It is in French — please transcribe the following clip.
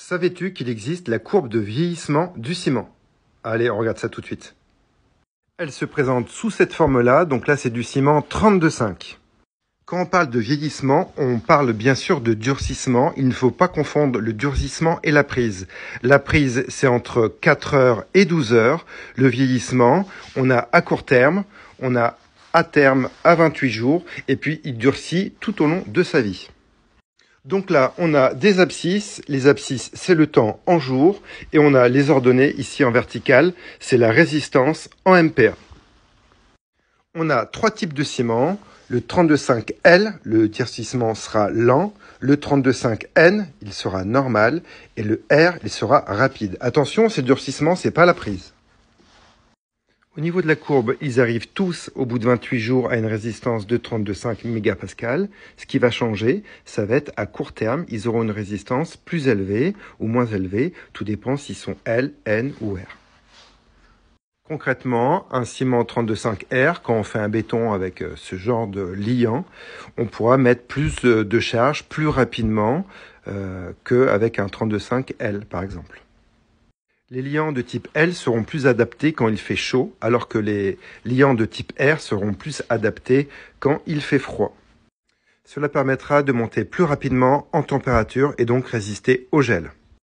Savais-tu qu'il existe la courbe de vieillissement du ciment Allez, on regarde ça tout de suite. Elle se présente sous cette forme-là, donc là c'est du ciment 32,5. Quand on parle de vieillissement, on parle bien sûr de durcissement. Il ne faut pas confondre le durcissement et la prise. La prise, c'est entre 4 heures et 12 heures. Le vieillissement, on a à court terme, on a à terme à 28 jours, et puis il durcit tout au long de sa vie. Donc là, on a des abscisses. Les abscisses, c'est le temps en jour. Et on a les ordonnées ici en verticale. C'est la résistance en MPa. On a trois types de ciment. Le 32,5L, le durcissement sera lent. Le 32,5N, il sera normal. Et le R, il sera rapide. Attention, ces durcissement c'est pas la prise. Au niveau de la courbe, ils arrivent tous au bout de 28 jours à une résistance de 32,5 mégapascal. Ce qui va changer, ça va être à court terme, ils auront une résistance plus élevée ou moins élevée. Tout dépend s'ils sont L, N ou R. Concrètement, un ciment 32,5R, quand on fait un béton avec euh, ce genre de liant, on pourra mettre plus euh, de charge plus rapidement euh, qu'avec un 32,5L par exemple. Les liants de type L seront plus adaptés quand il fait chaud, alors que les liants de type R seront plus adaptés quand il fait froid. Cela permettra de monter plus rapidement en température et donc résister au gel.